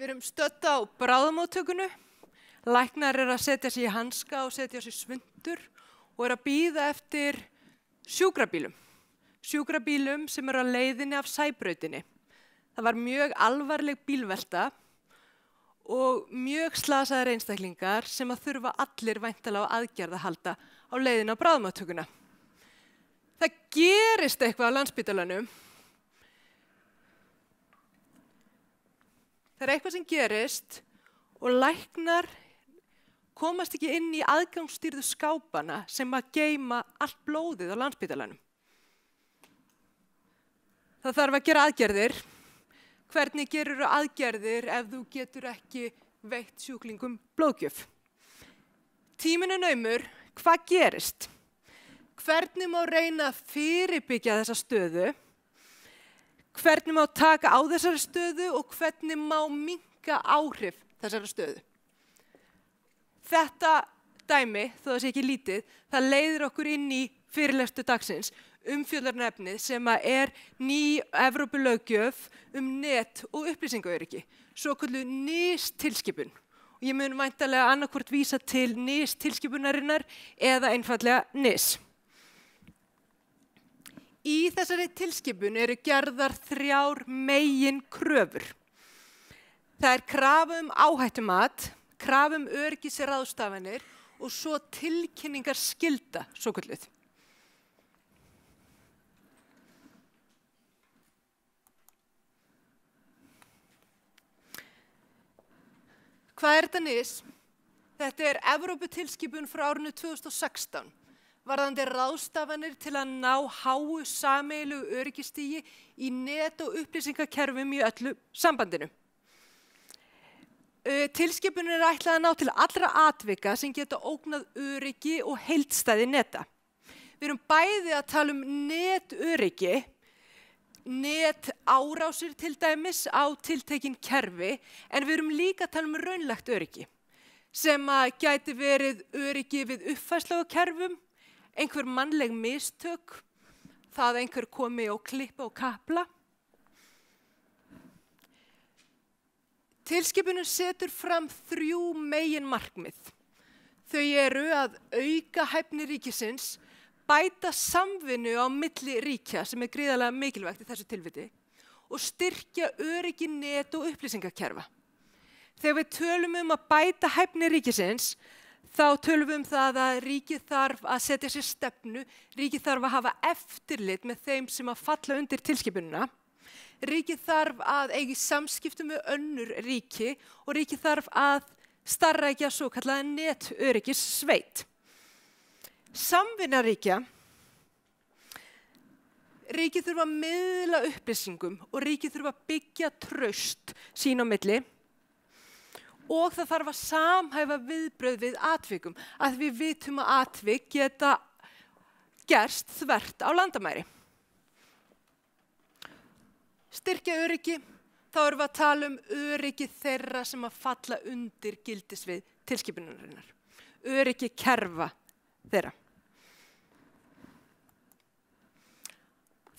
Við erum stötta á bráðamáttökunu, læknar er að setja sér í hanska og setja sér svundur og er að býða eftir sjúkrabílum, sjúkrabílum sem eru að leiðinni af sæbrautinni. Það var mjög alvarleg bílvelta og mjög slasaðar einstaklingar sem að þurfa allir væntala á aðgerða halda á leiðinni á bráðamáttökuna. Það gerist eitthvað á landsbytalanum það er eitthvað sem gerist og læknar komast ekki inn í aðgangsstýrðu skápana sem að geima allt blóðið á landsbytalanum. Það þarf að gera aðgerðir. Hvernig gerur aðgerðir ef þú getur ekki veitt sjúklingum blóðgjöf? Tíminu naumur, hvað gerist? Hvernig má reyna að fyrirbyggja þessa stöðu? hvernig má taka á þessari stöðu og hvernig má minka áhrif þessari stöðu. Þetta dæmi, þó að það sé ekki lítið, það leiðir okkur inn í fyrirlestu dagsins umfjöldarnefnið sem að er ný Evrópulaugjöf um net og upplýsingauriki, svo kallu nýst tilskipun. Og ég mun mæntalega annarkvort vísa til nýst tilskipunarinnar eða einfallega nýst. Í þessari tilskipun eru gerðar þrjár megin kröfur. Það er krafum áhættumat, krafum örgisir aðstafanir og svo tilkynningar skilda, svo kvöldluð. Hvað er þetta nýðis? Þetta er Evróputilskipun frá árinu 2016 varðandi ráðstafanir til að ná háu sameilu öryggistígi í net- og upplýsingakerfum í öllu sambandinu. Uh, Tilskipunir er ætlað að ná til allra atvika sem geta ógnað öryggi og heildstæði netta. Við erum bæði að tala um netöryggi, netárásir til dæmis á tiltekin kerfi, en við erum líka að tala um raunlegt öryggi sem að gæti verið öryggi við uppfærslega kerfum, einhver mannleg mistök, það einhver komi og klippa og kapla. Tilskipunum setur fram þrjú megin markmið. Þau eru að auka hæfni ríkisins, bæta samvinnu á milli ríkja sem er gríðarlega mikilvægt í þessu tilviti og styrkja öryggi net og upplýsingakerfa. Þegar við tölum um að bæta hæfni ríkisins þá tölum við um það að ríkið þarf að setja sér stefnu, ríkið þarf að hafa eftirlit með þeim sem að falla undir tilskipununa, ríkið þarf að eigi samskiptum með önnur ríki og ríkið þarf að starra ekki að svo kallaða netöryggis sveit. Samvinnaríkja, ríkið þurfa að miðla upplýsingum og ríkið þurfa að byggja tröst sín á milli og það þarf að samhæfa viðbröð við atvikum að við vitum að atvik geta gerst þvert á landamæri. Styrkja öryggi, þá erum við að tala um öryggi þeirra sem að falla undir gildisvið tilskipunarinnar. Öryggi kerfa þeirra.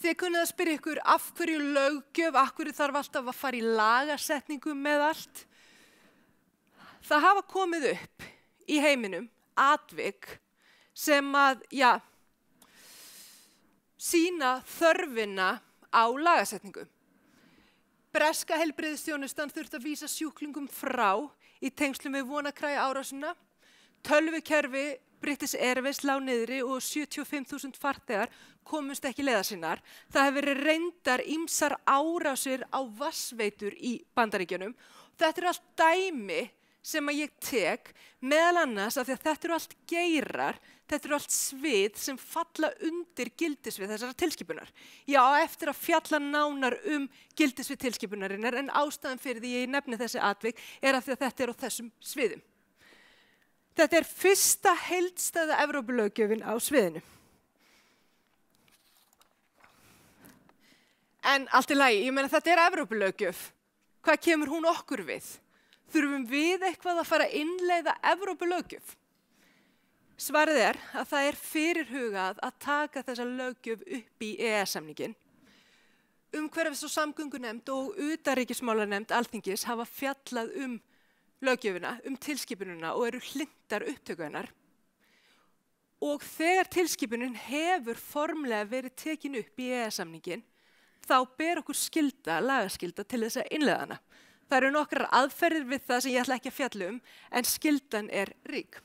Þið kunnið að spyrja ykkur af hverju lögjöf, af hverju þarf alltaf að fara í lagasetningu með allt það hafa komið upp í heiminum atvik sem að, já, sína þörfina á lagasetningu. Breska helbriðstjónustan þurft að vísa sjúklingum frá í tengslum við vonakræja árásuna. Tölvukerfi British Airways lág niðri og 75.000 fartegar komust ekki leða sinnar. Það hefur verið reyndar ímsar árásir á vassveitur í bandaríkjunum. Þetta er allt dæmi sem að ég tek meðal annars af því að þetta eru allt geirar, þetta eru allt svið sem falla undir gildisvið þessara tilskipunar. Já, eftir að fjalla nánar um gildisvið tilskipunarinnar en ástæðan fyrir því ég nefni þessi atvik er af því að þetta eru á þessum sviðum. Þetta er fyrsta heildstæða Evrópulögjöfin á sviðinu. En allt í lagi, ég meina þetta er Evrópulögjöf. Hvað kemur hún okkur við? Þurfum við eitthvað að fara að innleiða Evrópulögjöf? Svarið er að það er fyrirhugað að taka þessa lögjöf upp í EES-samningin. Umhverfis og samgöngunemnd og utaríkismálanemnd alþingis hafa fjallað um lögjöfina, um tilskipununa og eru hlindar upptökuðanar. Og þegar tilskipunin hefur formlega verið tekin upp í EES-samningin, þá ber okkur skilda, lagaskilda til þessa innleiðana. Það eru nokkrar aðferðir við það sem ég ætla ekki að fjalla um, en skildan er rík.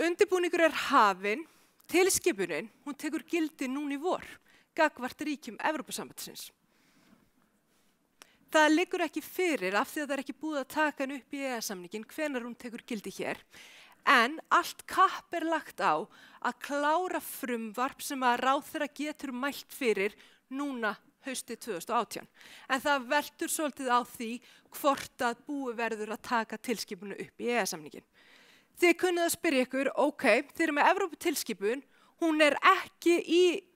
Undibúningur er hafinn, tilskipunin, hún tekur gildi núni vor, gagvart ríkjum Evrópasambatsins. Það liggur ekki fyrir af því að það er ekki búið að taka hann upp í eðasamningin e hvenar hún tekur gildi hér, en allt kapp er lagt á að klára frumvarp sem að ráð þeirra getur mælt fyrir núna haustið 2018. En það veldur svolítið á því hvort að búi verður að taka tilskipunu upp í eðasamningin. E þið kunnið að spyrja ykkur, ok, þeir eru með Evróputilskipun, hún, er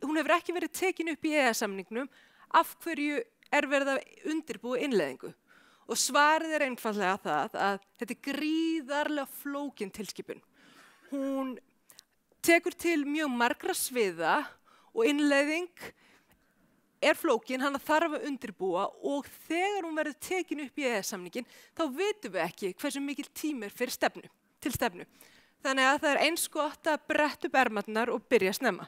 hún hefur ekki verið tekin upp í eðasamningnum, e af hverju er verið að undirbúi innleðingu? Og svarið er einfallega það að þetta er gríðarlega flókin tilskipun. Hún tekur til mjög margra sviða og innleðing er flókin, hann þarf að undirbúa og þegar hún verður tekin upp í eðsamningin þá veitum við ekki hversu mikil tímir fyrir stefnu, til stefnu. Þannig að það er eins gott að brett upp ermarnar og byrja að snemma.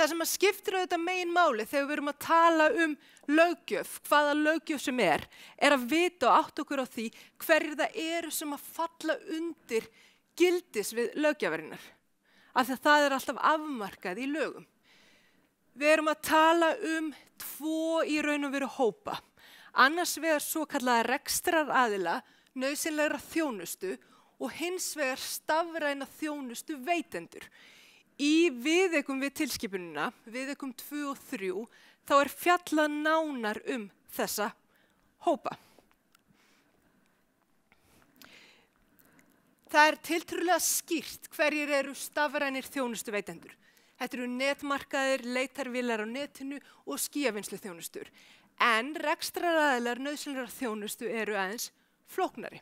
Það sem að skiptir auðvitað megin máli þegar við erum að tala um lögjöf, hvaða lögjöf sem er, er að vita og átt okkur á því hverju það eru sem að falla undir gildis við lögjafarinnar af því að það er alltaf afmarkað í lögum. Við erum að tala um tvo í raun og veru hópa. Annars vegar svo kallaða rekstrar aðila, nöðsynlegra þjónustu og hins vegar stafræna þjónustu veitendur. Í viðeikum við tilskipununa, viðeikum 2 og 3, þá er fjalla nánar um þessa hópa. það er tiltrúlega skýrt hverjir eru stafrænir þjónustu veitendur. Þetta eru netmarkaðir, leitarvilar á netinu og skíavinnslu þjónustur. En rekstraræðilar nöðsynlar þjónustu eru aðeins flóknari.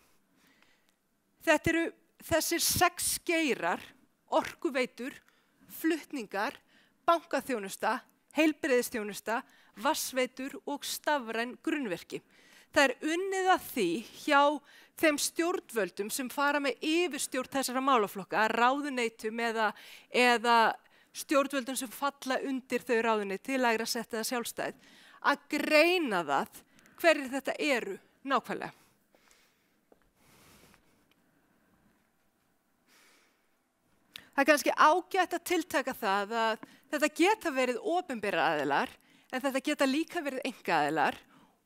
Þetta eru þessir sex geirar, orkuveitur, fluttningar, bankaþjónusta, heilbreyðistjónusta, vassveitur og stafræn grunnverki það er unnið að því hjá þeim stjórnvöldum sem fara með yfirstjórn þessara málaflokka, ráðuneytum eða, eða stjórnvöldum sem falla undir þau ráðuneyti til að setja það sjálfstæð, að greina það hverjir þetta eru nákvæmlega. Það er kannski ágætt að tiltaka það að þetta geta verið ofinbyrra aðilar en þetta geta líka verið enga aðilar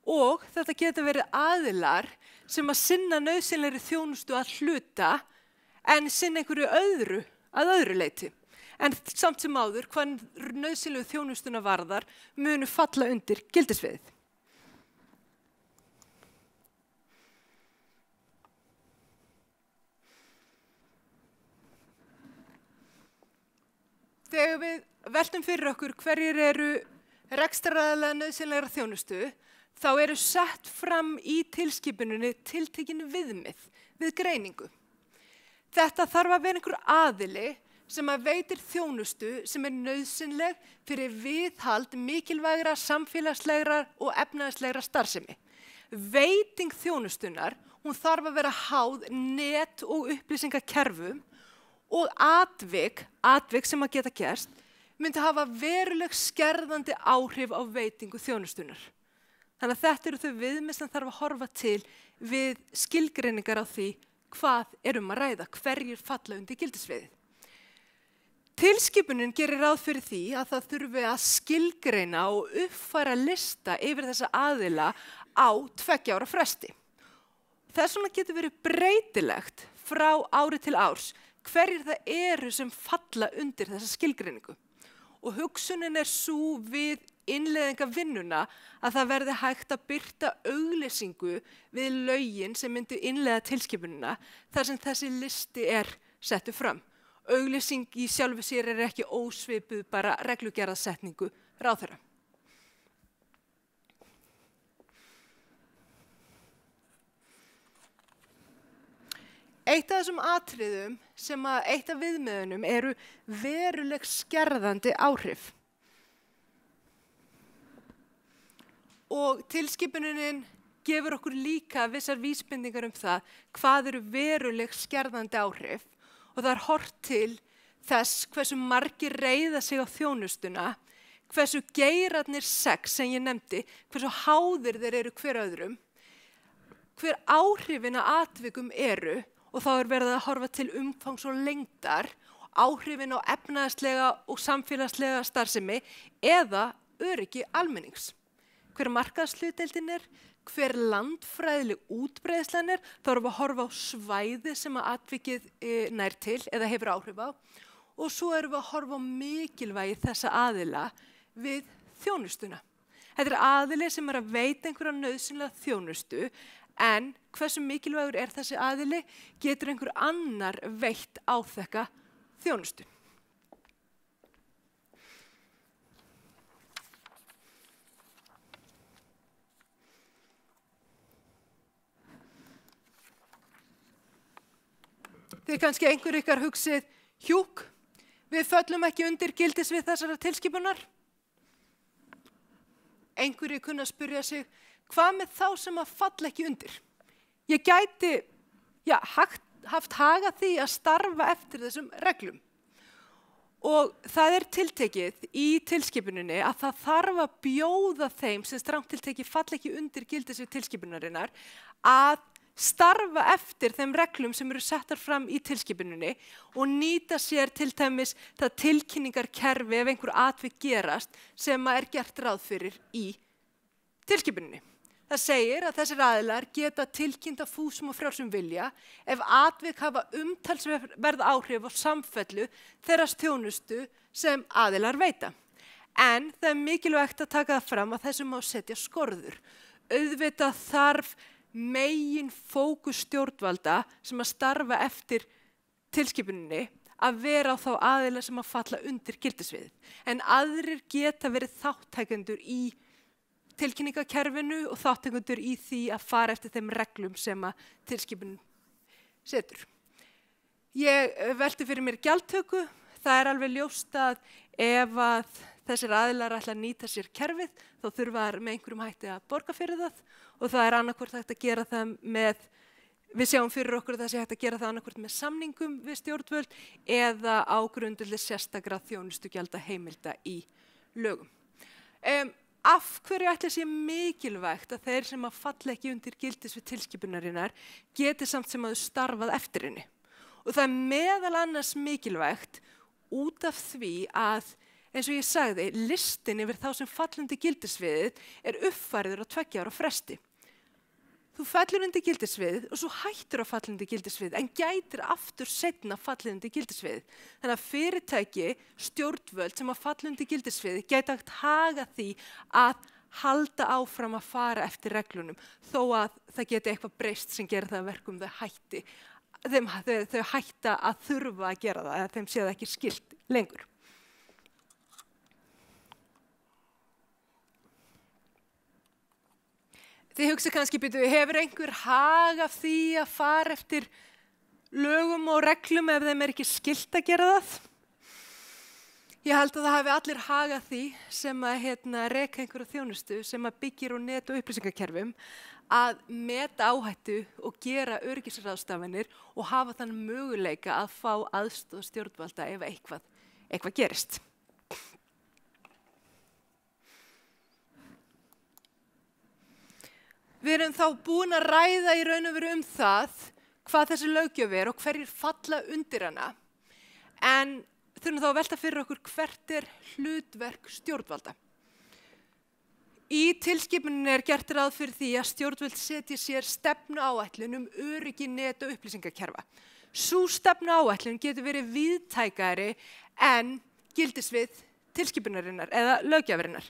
og þetta getur verið aðilar sem að sinna nöðsynleiri þjónustu að hluta en sinna einhverju öðru að öðru leiti. En samt sem áður hvaðan nöðsynlegu þjónustuna varðar munu falla undir gildisviðið. Þegar við veltum fyrir okkur hverjir eru rekstraðalega nöðsynlegar þjónustu þá eru sett fram í tilskipuninu tiltekinu viðmið við greiningu. Þetta þarf að vera einhver aðili sem að veitir þjónustu sem er nöðsynleg fyrir viðhald mikilvægra, samfélagslegra og efnaðislegra starfsemi. Veiting þjónustunar, hún þarf að vera háð net og upplýsingakerfum og atvik, atvik sem að geta gerst, myndi hafa veruleg skerðandi áhrif á veitingu þjónustunar. Þannig að þetta eru þau viðmið sem þarf að horfa til við skilgreiningar á því hvað erum að ræða, hverjir falla undir gildisviðið. Tilskipunin gerir ráð fyrir því að það þurfi að skilgreina og uppfæra lista yfir þessa aðila á tveggjára fresti. Þess vegna getur verið breytilegt frá ári til árs hverjir það eru sem falla undir þessa skilgreiningu. Og hugsunin er svo við innleðinga vinnuna að það verði hægt að byrta auglýsingu við laugin sem myndu innleða tilskipununa þar sem þessi listi er settu fram. Auglýsing í sjálfu sér er ekki ósveipuð bara reglugjaraðsetningu ráþurra. Eitt af þessum atriðum sem að eitt af viðmiðunum eru veruleg skerðandi áhrif. og tilskipunin gefur okkur líka vissar vísbendingar um það hvað eru veruleg skerðandi áhrif og það er hort til þess hversu margir reyða sig á þjónustuna, hversu geirarnir sex sem ég nefndi, hversu háðir þeir eru hver öðrum, hver áhrifin að atvikum eru og þá er verið að horfa til umfangs og lengdar, áhrifin á efnaðslega og samfélagslega starfsemi eða öryggi almennings hver markaðsluteldin er, hver landfræðileg útbreyðslan er, þá erum við að horfa á svæði sem að atvikið e, nær til eða hefur áhrif á og svo erum við að horfa á mikilvægi þessa aðila við þjónustuna. Þetta er aðili sem er að veita einhverja nöðsynlega þjónustu en hversu mikilvægur er þessi aðili getur einhver annar veitt á þekka þjónustu. Þið kannski einhver ykkar hugsið hjúk, við föllum ekki undir gildis við þessara tilskipunar. Einhverju kunna spyrja sig, hvað með þá sem að falla ekki undir? Ég gæti já, hakt, haft haga því að starfa eftir þessum reglum. Og það er tiltekið í tilskipuninni að það þarf að bjóða þeim sem stramtiltekið falla ekki undir gildis við tilskipunarinnar að starfa eftir þeim reglum sem eru settar fram í tilskipuninni og nýta sér til dæmis það tilkynningarkerfi ef einhver atvið gerast sem er gert ráð fyrir í tilskipuninni. Það segir að þessir aðlar geta tilkynnt af fúsum og frjálsum vilja ef atvið hafa umtalsverð áhrif og samfellu þeirra stjónustu sem aðlar veita. En það er mikilvægt að taka það fram að þessum má setja skorður auðvitað þarf megin fókus stjórnvalda sem að starfa eftir tilskipuninni að vera á þá aðila sem að falla undir gildisvið. En aðrir geta verið þáttækendur í tilkynningakerfinu og þáttækendur í því að fara eftir þeim reglum sem að tilskipunin setur. Ég velti fyrir mér gjaldtöku. Það er alveg ljóst að ef að þessir aðilar ætla að nýta sér kerfið, þá þurfa þær með einhverjum hætti að borga fyrir það og það er annarkvort hægt að gera það með, við sjáum fyrir okkur þessi hægt að gera það annarkvort með samningum við stjórnvöld eða á grunduleg sérstakra þjónustugjalda heimilda í lögum. Um, af hverju ætla sér mikilvægt að þeir sem að falla ekki undir gildis við tilskipunarinnar geti samt sem að þau starfað eftir henni. Og það er meðal annars mikilvægt út af því að eins og ég sagði, listin yfir þá sem fallundi gildisviðið er uppfæriður á tveggja ára fresti. Þú fellur undir gildisviðið og svo hættur á fallundi gildisviðið en gætir aftur setna fallundi gildisviðið. Þannig að fyrirtæki, stjórnvöld sem að fallundi gildisviðið gæti að haga því að halda áfram að fara eftir reglunum þó að það geti eitthvað breyst sem gera það verkum þau hætti. Þeim, þau, þau hætta að þurfa að gera það eða þeim séð ekki skilt lengur. Þið hugsa kannski, byrju, hefur einhver hag af því að fara eftir lögum og reglum ef þeim er ekki skilt að gera það? Ég held að það hefur allir hag af því sem að hérna, reyka einhverju þjónustu sem að byggjir og net og upplýsingarkerfum að meta áhættu og gera örgisraðstafanir og hafa þann möguleika að fá aðstóð stjórnvalda ef eitthvað, eitthvað gerist. við erum þá búin að ræða í raun og veru um það hvað þessi lögjöf er og hverjir falla undir hana. En þurfum þá að velta fyrir okkur hvert er hlutverk stjórnvalda. Í tilskipunin er gert ráð fyrir því að stjórnvöld setja sér stefnu áætlun um öryggi neta upplýsingakerfa. Svo stefnu áætlun getur verið viðtækari en gildisvið tilskipunarinnar eða lögjafarinnar.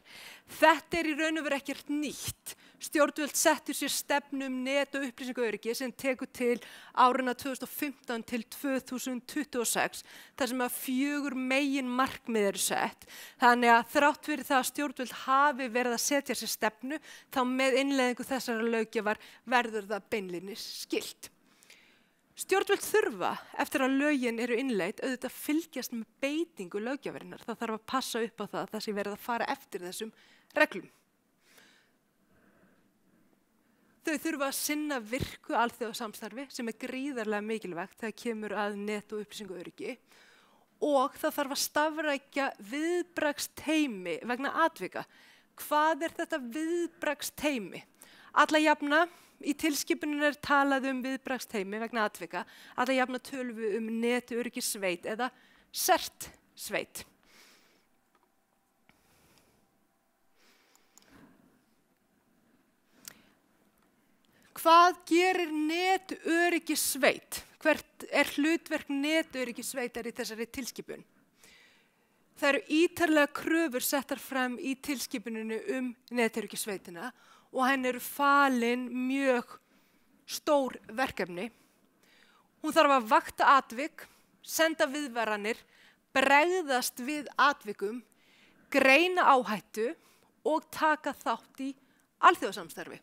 Þetta er í raun og veru ekkert nýtt stjórnvöld settur sér stefnum um net og upplýsingauriki sem tekur til áruna 2015 til 2026 þar sem að fjögur megin markmið eru sett. Þannig að þrátt fyrir það að stjórnvöld hafi verið að setja sér stefnu þá með innleðingu þessara lögjafar verður það beinlinis skilt. Stjórnvöld þurfa eftir að lögin eru innleitt auðvitað fylgjast með beitingu lögjafarinnar. Það þarf að passa upp á það að það sé verið að fara eftir þessum reglum. Þau þurfa að sinna virku alþjóðsamstarfi sem er gríðarlega mikilvægt þegar kemur að net og upplýsingu öryggi og það þarf að stafrækja viðbraksteimi vegna atvika. Hvað er þetta viðbraksteimi? Alla jafna í tilskipunum er talað um viðbraksteimi vegna atvika, alla jafna tölfu um net og öryggi sveit eða sert sveit. Hvað gerir netöryggisveit? Hvert er hlutverk netöryggisveitar í þessari tilskipun? Það eru ítarlega kröfur settar fram í tilskipuninu um netöryggisveitina og henn eru falin mjög stór verkefni. Hún þarf að vakta atvik, senda viðvaranir, bregðast við atvikum, greina áhættu og taka þátt í alþjóðsamstarfi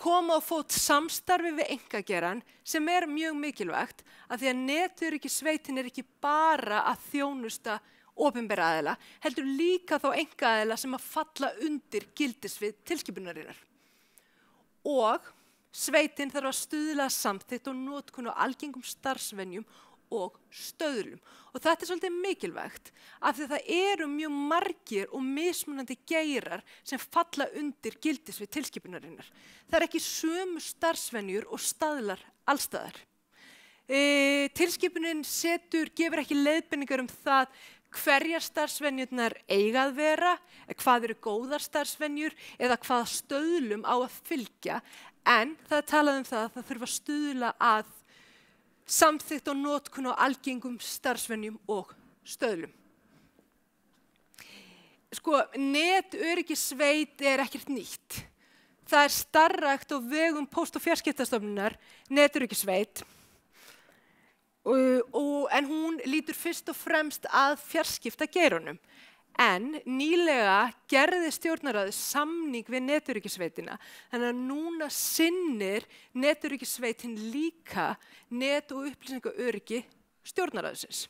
koma og fótt samstarfi við engageran sem er mjög mikilvægt að því að neturiki sveitin er ekki bara að þjónusta ofinberaðila, heldur líka þá engaðila sem að falla undir gildisvið tilskipunarinnar. Og sveitin þarf að stuðla samþitt og nótkunn og algengum starfsvenjum og stöðlum. Og þetta er svolítið mikilvægt af því það eru mjög margir og mismunandi geirar sem falla undir gildisvið tilskipunarinnar. Það er ekki sömu starfsvenjur og staðlar allstaðar. E, tilskipunin setur, gefur ekki leiðbenningar um það hverjar starfsvenjurnar eigað vera, hvað eru góðar starfsvenjur eða hvað stöðlum á að fylgja en það er talað um það að það þurfa að stuðla að samþygt og nótkunn á algengum starfsvennjum og stöðlum. Sko, netöryggisveit er ekkert nýtt. Það er starrakt á vegum post- og fjarskiptastofnunar, netöryggisveit, en hún lítur fyrst og fremst að fjarskipta gerunum. En nýlega gerði stjórnarraðu samning við neturíkisveitina. Þannig að núna sinnir neturíkisveitin líka net- og upplýsingauriki stjórnarraðsins.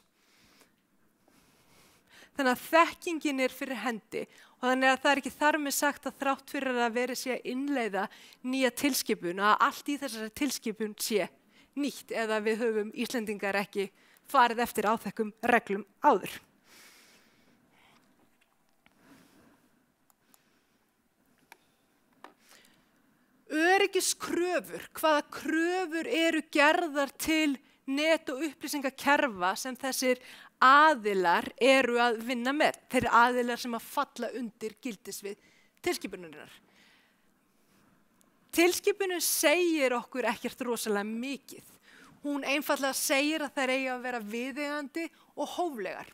Þannig að þekkingin er fyrir hendi og þannig að það er ekki þar með sagt að þrátt fyrir að veri sé að innleiða nýja tilskipun og að allt í þessari tilskipun sé nýtt eða við höfum Íslendingar ekki farið eftir áþekkum reglum áður. öryggiskröfur, hvaða kröfur eru gerðar til net- og upplýsingakerfa sem þessir aðilar eru að vinna með, þeir aðilar sem að falla undir gildisvið tilskipunurinnar. Tilskipunum segir okkur ekkert rosalega mikið. Hún einfallega segir að þær eigi að vera viðegandi og hóflegar.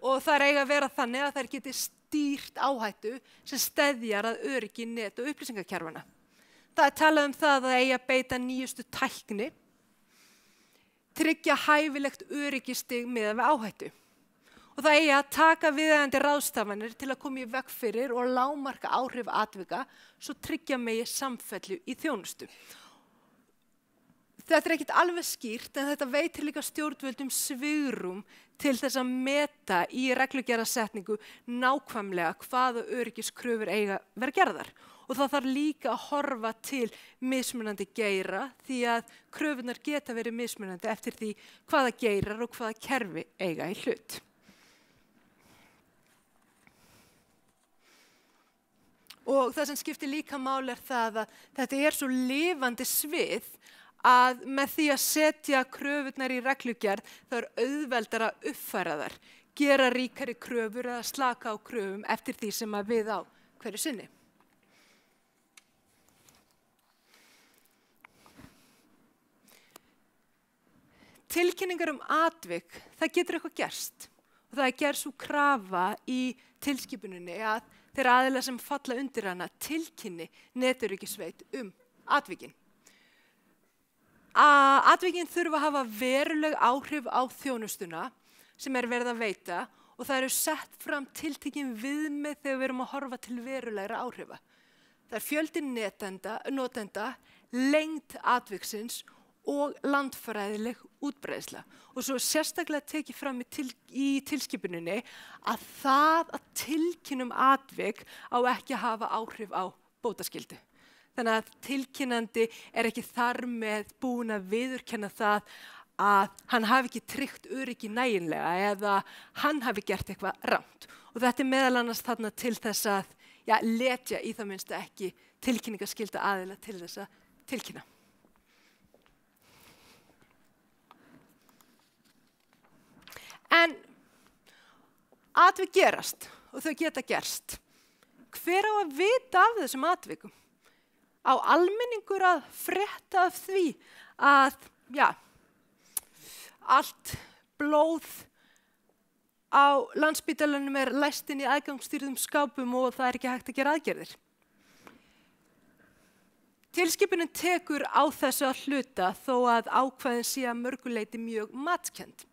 Og þær eigi að vera þannig að þær geti styrkjað stýrt áhættu sem stedjar að öryggi net og upplýsingarkerfana. Það er talað um það að eigi að beita nýjustu tækni, tryggja hæfilegt öryggistig meðan við áhættu og það eigi að taka viðægandi ráðstafanir til að koma í vekk fyrir og lámarka áhrif atvika svo tryggja megi samfellu í þjónustu. Þetta er ekkit alveg skýrt en þetta veitir líka stjórnvöldum svigurum til þess að meta í reglugjarasetningu nákvæmlega hvaða öryggiskröfur eiga verið gerðar. Og það þarf líka að horfa til mismunandi geyra því að kröfunar geta verið mismunandi eftir því hvaða geyrar og hvaða kerfi eiga í hlut. Og það sem skiptir líka máli er það að þetta er svo lifandi svið að með því að setja kröfunar í reglugjörð þá er auðveldar að uppfæra þar, gera ríkari kröfur eða slaka á kröfum eftir því sem að við á hverju sinni. Tilkynningar um atvik, það getur eitthvað gerst og það er gerst svo krafa í tilskipuninni að þeirra aðila sem falla undir hana tilkynni neturíkisveit um atvikinn að atvikin þurfa að hafa veruleg áhrif á þjónustuna sem er verið að veita og það eru sett fram tiltekin viðmið þegar við erum að horfa til verulegra áhrifa. Það er fjöldin netenda, notenda, lengt atviksins og landfræðileg útbreysla. Og svo sérstaklega tekið fram í, til, í tilskipuninni að það að tilkinum atvik á ekki að hafa áhrif á bótaskildi. Þannig að tilkynandi er ekki þar með búin að viðurkenna það að hann hafi ekki tryggt öryggi næginlega eða hann hafi gert eitthvað rámt. Og þetta er meðal annars þarna til þess að ja, letja í það minnst ekki tilkynningaskylda aðila til þess að tilkynna. En atvik gerast og þau geta gerst. Hver á að vita af þessum atvikum? á almenningur að fretta af því að ja, allt blóð á landsbytalanum er læstinn í aðgangsstyrðum skápum og það er ekki hægt að gera aðgerðir. Tilskipunin tekur á þessu að hluta þó að ákvaðin sé að mörguleiti mjög matskend.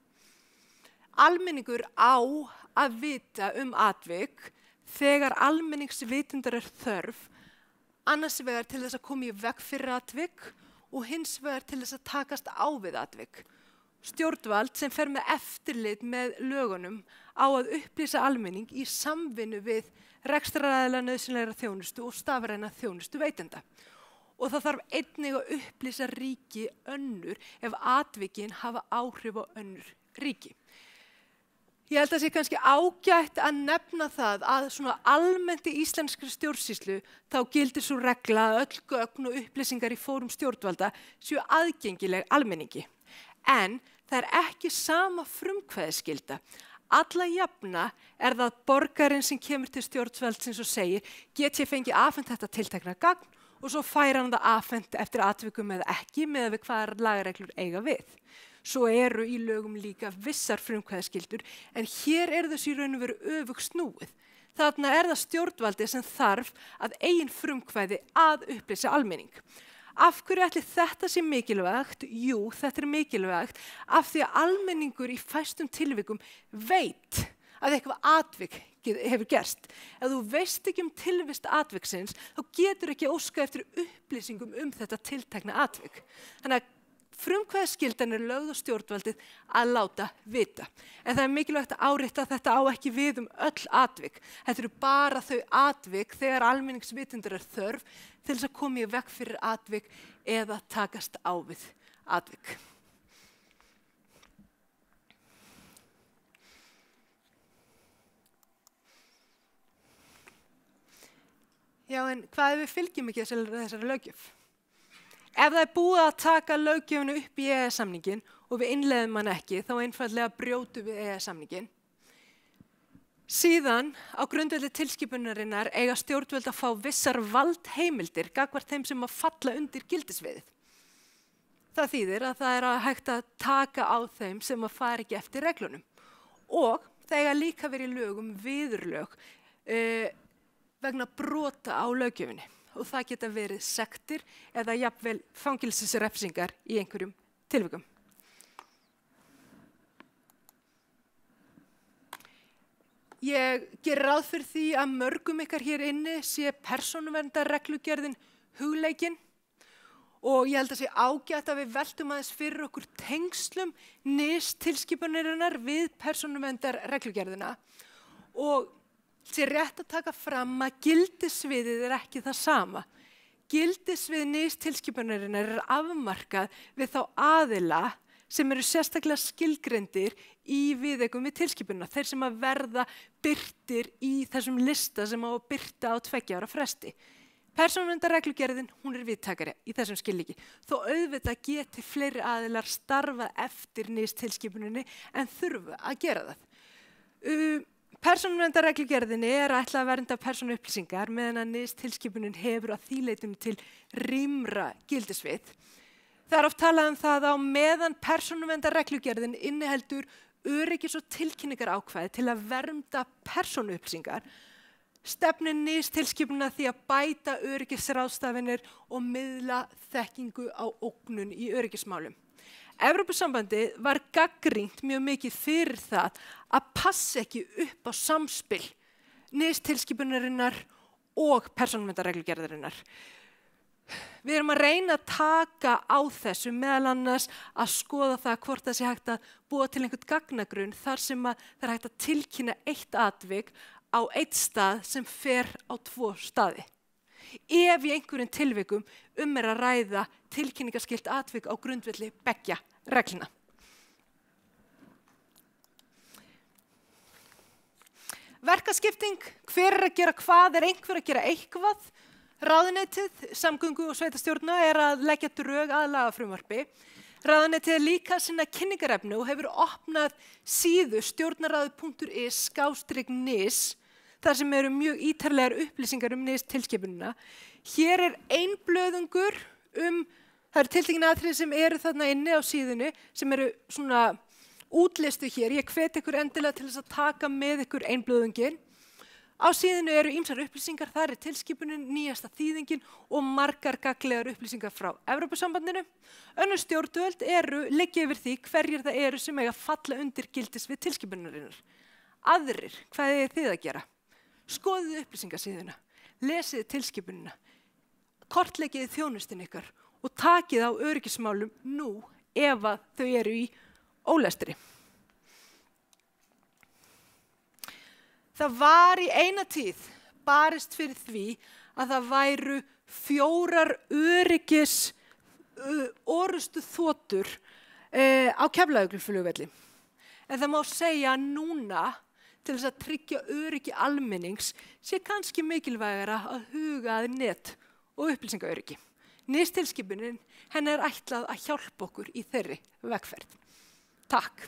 Almenningur á að vita um atvik þegar almenningsvitundar er þörf annars vegar til þess að koma í veg fyrir atvik og hins vegar til þess að takast á við atvik. Stjórnvald sem fer með eftirlit með lögunum á að upplýsa almenning í samvinnu við rekstraræðilega nöðsynleira þjónustu og stafræna þjónustu veitenda. Og það þarf einnig að upplýsa ríki önnur ef atvikin hafa áhrif á önnur ríki. Ég held að það sé kannski ágætt að nefna það að svona almennt í íslenskri stjórnsíslu þá gildir svo regla að öll gögn og upplýsingar í fórum stjórnvalda séu aðgengileg almenningi. En það er ekki sama frumkvæðiskilda. Alla jafna er það að borgarinn sem kemur til stjórnvaldsins og segir get ég fengið afhengt þetta tiltakna gagn og svo færa hann það afhengt eftir atvikum eða ekki með að við hvaðar lagreglur eiga við svo eru í lögum líka vissar frumkvæðaskildur en hér er þessi raun og veru öfug snúið. Þarna er það stjórnvaldi sem þarf að eigin frumkvæði að upplýsa almenning. Af hverju ætli þetta sé mikilvægt? Jú, þetta er mikilvægt af því að almenningur í fæstum tilvikum veit að eitthvað atvik hefur gerst. Ef þú veist ekki um tilvist atviksins, þá getur ekki óska eftir upplýsingum um þetta tiltekna atvik. Þannig að frumkvæðskildan er lögð og stjórnvaldið að láta vita. En það er mikilvægt að áreita þetta á ekki við um öll atvik. Þetta eru bara þau atvik þegar almenningsvitundar er þörf til þess að koma í vekk fyrir atvik eða takast á við atvik. Já en hvað ef við fylgjum ekki þessari lögjöf? Ef það er búið að taka löggefinu upp í EES-samningin og við innleðum hann ekki, þá einfallega brjótu við EES-samningin. Síðan, á grundveldi tilskipunarinnar, eiga stjórnvöld að fá vissar valdheimildir gagvart þeim sem að falla undir gildisviðið. Það þýðir að það er að hægt að taka á þeim sem að fara ekki eftir reglunum. Og það eiga líka verið lögum viðurlög eh, vegna brota á löggefinu og það geta verið sektir eða jafnvel fangilsisrefsingar í einhverjum tilvægum. Ég ger ráð fyrir því að mörgum ykkar hér inni sé persónuvendarreglugerðin hugleikin og ég held að sé ágætt að við veltum aðeins fyrir okkur tengslum nýst tilskipanirinnar við persónuvendarreglugerðina og sé rétt að taka fram að gildisviðið er ekki það sama. Gildisvið nýstilskipunarinnar er afmarkað við þá aðila sem eru sérstaklega skilgrendir í viðeikum við tilskipununa. Þeir sem að verða byrtir í þessum lista sem á að byrta á tveggjára fresti. Persónumvendarreglugerðin, hún er viðtakari í þessum skilíki. Þó auðvitað geti fleiri aðilar starfað eftir nýstilskipuninni en þurfu að gera það. Um, Personuvendarreglugerðinni er ætlað að vernda personu upplýsingar meðan að nýst tilskipunin hefur að þýleitum til rýmra gildisvið. Það er oft talað um það á meðan personuvendarreglugerðin inniheldur öryggis og tilkynningar ákvæði til að vernda personu upplýsingar. Stefnin nýst tilskipunina því að bæta öryggisráðstafinir og miðla þekkingu á ógnun í öryggismálum. Evropasambandi var gaggrínt mjög mikið fyrir það að passa ekki upp á samspill nýðstilskipunarinnar og persónmyndareglugerðarinnar. Við erum að reyna að taka á þessu meðal annars að skoða það hvort það sé hægt að búa til einhvert gagnagrun þar sem að það er hægt að tilkynna eitt atvig á eitt stað sem fer á tvo staði ef í einhverjum tilvikum um er að ræða tilkynningarskilt atvik á grundvelli begja reglina. Verkaskipting, hver er að gera hvað, er einhver að gera eitthvað. Ráðunetið, samgöngu og sveitastjórna er að leggja drög að lagafrumvarpi. Ráðunetið er líka sinna kynningarefnu og hefur opnað síðu stjórnaráðu.is skástrygnis þar sem eru mjög ítarlegar upplýsingar um nýðist tilskipununa. Hér er einblöðungur um, það eru tiltegin aðrið sem eru þarna inni á síðinu sem eru svona útlistu hér. Ég hvet ykkur endilega til þess að taka með ykkur einblöðungin. Á síðinu eru ýmsar upplýsingar, það er tilskipunin, nýjasta þýðingin og margar gaglegar upplýsingar frá Evropasambandinu. Önnur stjórnvöld eru leggja yfir því hverjir það eru sem eiga falla undir gildis við tilskipunarinnar. Aðrir, hvað er þið að gera? skoðið upplýsingasíðuna, lesið tilskipunina, kortleikið þjónustin ykkar og takið á öryggismálum nú ef að þau eru í ólestri. Það var í eina tíð barist fyrir því að það væru fjórar öryggis orustu þotur eh, á keflaugljuflugvelli. En það má segja núna til þess að tryggja öryggi almennings sé kannski mikilvægara að huga að net og upplýsingaöryggi. Nýstilskipunin henn er ætlað að hjálpa okkur í þeirri vegferð. Takk.